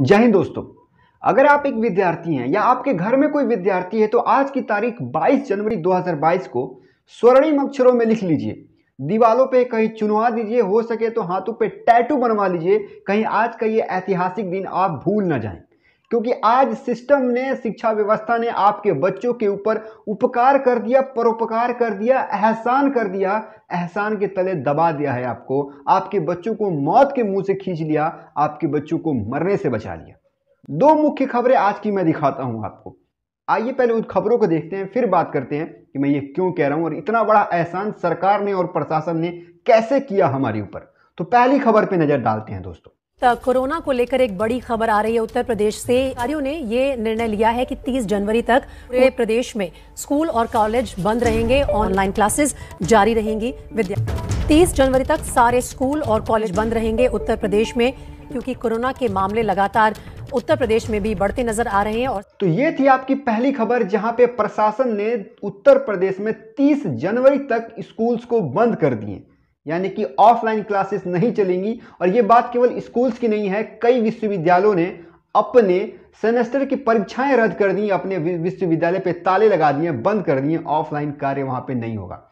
जय हिंद दोस्तों अगर आप एक विद्यार्थी हैं या आपके घर में कोई विद्यार्थी है तो आज की तारीख 22 जनवरी 2022 को स्वर्णिम अक्षरों में लिख लीजिए दीवालों पे कहीं चुनवा दीजिए हो सके तो हाथों पे टैटू बनवा लीजिए कहीं आज का ये ऐतिहासिक दिन आप भूल ना जाएं क्योंकि आज सिस्टम ने शिक्षा व्यवस्था ने आपके बच्चों के ऊपर उपकार कर दिया परोपकार कर दिया एहसान कर दिया एहसान के तले दबा दिया है आपको आपके बच्चों को मौत के मुंह से खींच लिया आपके बच्चों को मरने से बचा लिया दो मुख्य खबरें आज की मैं दिखाता हूं आपको आइए पहले उन खबरों को देखते हैं फिर बात करते हैं कि मैं ये क्यों कह रहा हूं और इतना बड़ा एहसान सरकार ने और प्रशासन ने कैसे किया हमारे ऊपर तो पहली खबर पर नजर डालते हैं दोस्तों कोरोना को लेकर एक बड़ी खबर आ रही है उत्तर प्रदेश से अधिकारियों ने ये निर्णय लिया है कि 30 जनवरी तक पूरे प्रदेश में स्कूल और कॉलेज बंद रहेंगे ऑनलाइन क्लासेस जारी रहेंगी विद्या 30 जनवरी तक सारे स्कूल और कॉलेज बंद रहेंगे उत्तर प्रदेश में क्योंकि कोरोना के मामले लगातार उत्तर प्रदेश में भी बढ़ते नजर आ रहे हैं और तो ये थी आपकी पहली खबर जहां पे प्रशासन ने उत्तर प्रदेश में 30 जनवरी तक स्कूल्स को बंद कर दिए यानी कि ऑफलाइन क्लासेस नहीं चलेंगी और ये बात केवल स्कूल्स की नहीं है कई विश्वविद्यालयों ने अपने सेमेस्टर की परीक्षाएं रद्द कर दी अपने विश्वविद्यालय पे ताले लगा दिए बंद कर दिए ऑफलाइन कार्य वहाँ पे नहीं होगा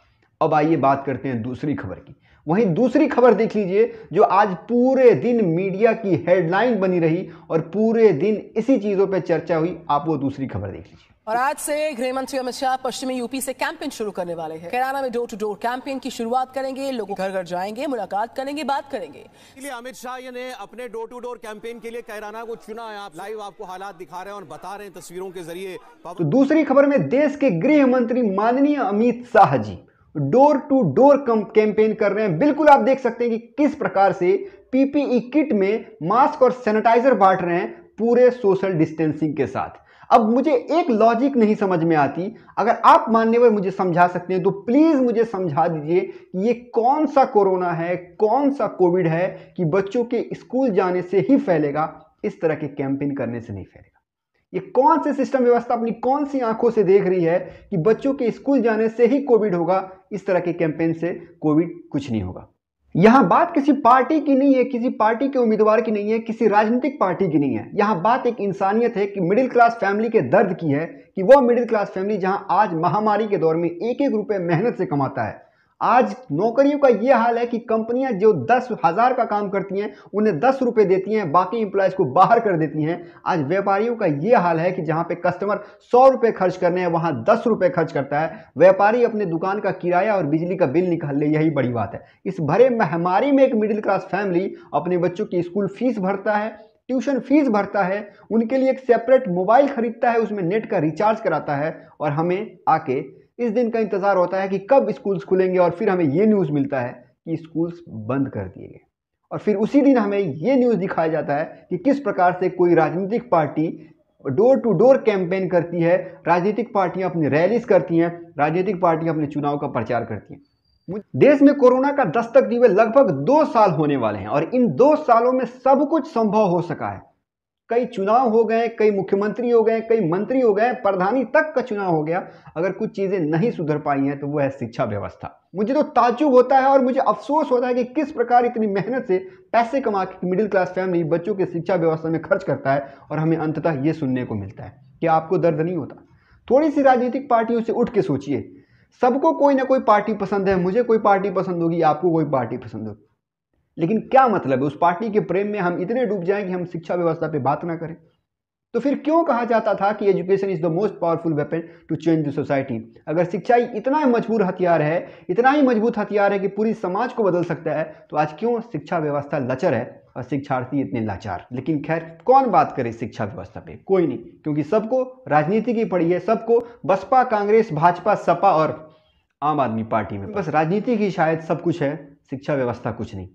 अब आइए बात करते हैं दूसरी खबर की वहीं दूसरी खबर देख लीजिए जो आज पूरे दिन मीडिया की हेडलाइन बनी रही और पूरे दिन इसी चीज़ों पर चर्चा हुई आप वो दूसरी खबर देख लीजिए और आज से गृह मंत्री अमित शाह पश्चिमी यूपी से कैंपेन शुरू करने वाले हैं कैराना में डोर टू डोर कैंपेन की शुरुआत करेंगे लोग घर घर जाएंगे मुलाकात करेंगे बात करेंगे इसलिए अमित शाह ने अपने डोर टू डोर कैंपेन के लिए कैराना को चुना है आप लाइव आपको हालात दिखा रहे हैं और बता रहे हैं तस्वीरों के जरिए तो दूसरी खबर में देश के गृह मंत्री माननीय Amit Shah ji door to door campaign कर रहे हैं बिल्कुल आप देख सकते हैं कि किस प्रकार से पीपीई किट में मास्क और सैनिटाइजर बांट रहे हैं पूरे सोशल डिस्टेंसिंग के साथ अब मुझे एक लॉजिक नहीं समझ में आती अगर आप मान्यवर मुझे समझा सकते हैं तो प्लीज़ मुझे समझा दीजिए कि ये कौन सा कोरोना है कौन सा कोविड है कि बच्चों के स्कूल जाने से ही फैलेगा इस तरह के कैंपेन करने से नहीं फैलेगा ये कौन से सिस्टम व्यवस्था अपनी कौन सी आंखों से देख रही है कि बच्चों के स्कूल जाने से ही कोविड होगा इस तरह के कैंपेन से कोविड कुछ नहीं होगा यहां बात किसी पार्टी की नहीं है किसी पार्टी के उम्मीदवार की नहीं है किसी राजनीतिक पार्टी की नहीं है यहां बात एक इंसानियत है कि मिडिल क्लास फैमिली के दर्द की है कि वह मिडिल क्लास फैमिली जहां आज महामारी के दौर में एक एक रुपए मेहनत से कमाता है आज नौकरियों का ये हाल है कि कंपनियां जो दस हज़ार का काम करती हैं उन्हें दस रुपये देती हैं बाकी इंप्लाइज को बाहर कर देती हैं आज व्यापारियों का ये हाल है कि जहां पे कस्टमर सौ रुपये खर्च करने हैं वहां दस रुपये खर्च करता है व्यापारी अपने दुकान का किराया और बिजली का बिल निकाल ले यही बड़ी बात है इस भरे महामारी में एक मिडिल क्लास फैमिली अपने बच्चों की स्कूल फीस भरता है ट्यूशन फीस भरता है उनके लिए एक सेपरेट मोबाइल खरीदता है उसमें नेट का रिचार्ज कराता है और हमें आके इस दिन का इंतज़ार होता है कि कब स्कूल्स खुलेंगे और फिर हमें ये न्यूज़ मिलता है कि स्कूल्स बंद कर दिए गए और फिर उसी दिन हमें ये न्यूज़ दिखाया जाता है कि किस प्रकार से कोई राजनीतिक party door to door campaign करती है राजनीतिक पार्टियां अपनी रैलीज करती हैं राजनीतिक पार्टियां अपने चुनाव का प्रचार करती हैं देश में कोरोना का दस्तक दिए लगभग दो साल होने वाले हैं और इन दो सालों में सब कुछ संभव हो सका है कई चुनाव हो गए कई मुख्यमंत्री हो गए कई मंत्री हो गए प्रधानी तक का चुनाव हो गया अगर कुछ चीज़ें नहीं सुधर पाई हैं तो वो है शिक्षा व्यवस्था मुझे तो ताजुब होता है और मुझे अफसोस होता है कि किस प्रकार इतनी मेहनत से पैसे कमा के मिडिल क्लास फैमिली बच्चों के शिक्षा व्यवस्था में खर्च करता है और हमें अंततः ये सुनने को मिलता है कि आपको दर्द नहीं होता थोड़ी सी राजनीतिक पार्टियों से उठ के सोचिए सबको कोई ना कोई पार्टी पसंद है मुझे कोई पार्टी पसंद होगी आपको कोई पार्टी पसंद होगी लेकिन क्या मतलब है उस पार्टी के प्रेम में हम इतने डूब जाएं कि हम शिक्षा व्यवस्था पे बात ना करें तो फिर क्यों कहा जाता था कि education is the most powerful weapon to change the society अगर शिक्षा ही इतना ही मजबूर हथियार है इतना ही मजबूत हथियार है कि पूरी समाज को बदल सकता है तो आज क्यों शिक्षा व्यवस्था लचर है और शिक्षार्थी इतने लाचार लेकिन खैर कौन बात करे शिक्षा व्यवस्था पे कोई नहीं क्योंकि सबको राजनीति की पड़ी है सबको बसपा कांग्रेस भाजपा सपा और आम आदमी पार्टी में बस राजनीति की शायद सब कुछ है शिक्षा व्यवस्था कुछ नहीं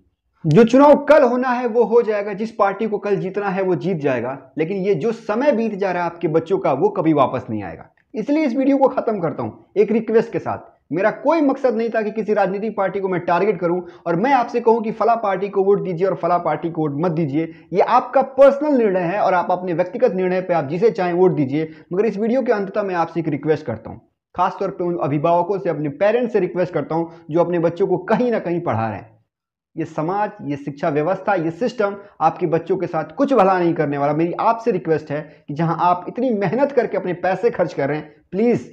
जो चुनाव कल होना है वो हो जाएगा जिस पार्टी को कल जीतना है वो जीत जाएगा लेकिन ये जो समय बीत जा रहा है आपके बच्चों का वो कभी वापस नहीं आएगा इसलिए इस वीडियो को खत्म करता हूँ एक रिक्वेस्ट के साथ मेरा कोई मकसद नहीं था कि किसी राजनीतिक पार्टी को मैं टारगेट करूं और मैं आपसे कहूं कि फला पार्टी को वोट दीजिए और फला पार्टी को वोट मत दीजिए ये आपका पर्सनल निर्णय है और आप अपने व्यक्तिगत निर्णय पर आप जिसे चाहें वोट दीजिए मगर इस वीडियो के अंततः मैं आपसे एक रिक्वेस्ट करता हूँ खासतौर पर उन अभिभावकों से अपने पेरेंट्स से रिक्वेस्ट करता हूँ जो अपने बच्चों को कहीं ना कहीं पढ़ा रहे हैं ये समाज ये शिक्षा व्यवस्था ये सिस्टम आपके बच्चों के साथ कुछ भला नहीं करने वाला मेरी आपसे रिक्वेस्ट है कि जहां आप इतनी मेहनत करके अपने पैसे खर्च कर रहे हैं प्लीज़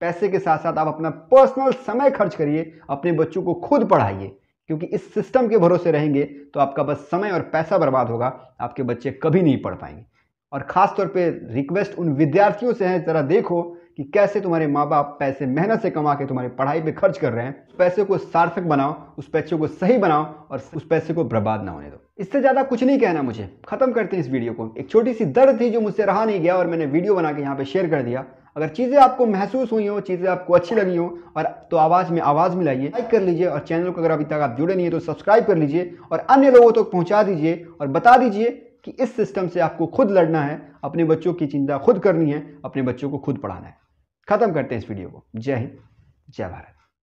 पैसे के साथ साथ आप अपना पर्सनल समय खर्च करिए अपने बच्चों को खुद पढ़ाइए क्योंकि इस सिस्टम के भरोसे रहेंगे तो आपका बस समय और पैसा बर्बाद होगा आपके बच्चे कभी नहीं पढ़ पाएंगे और ख़ासतौर पर रिक्वेस्ट उन विद्यार्थियों से है ज़रा देखो कि कैसे तुम्हारे माँ बाप पैसे मेहनत से कमा के तुम्हारी पढ़ाई पे खर्च कर रहे हैं उस पैसे को सार्थक बनाओ उस पैसे को सही बनाओ और उस पैसे को बर्बाद ना होने दो इससे ज़्यादा कुछ नहीं कहना मुझे खत्म करते हैं इस वीडियो को एक छोटी सी दर्द थी जो मुझसे रहा नहीं गया और मैंने वीडियो बना के यहाँ पर शेयर कर दिया अगर चीज़ें आपको महसूस हुई हो चीज़ें आपको अच्छी लगी हो और तो आवाज़ में आवाज़ मिलाइए लाइक कर लीजिए और चैनल को अगर अभी तक आप जुड़े नहीं है तो सब्सक्राइब कर लीजिए और अन्य लोगों तक तो पहुँचा दीजिए और बता दीजिए कि इस सिस्टम से आपको खुद लड़ना है अपने बच्चों की चिंता खुद करनी है अपने बच्चों को खुद पढ़ाना है खत्म करते हैं इस वीडियो को जय हिंद जय भारत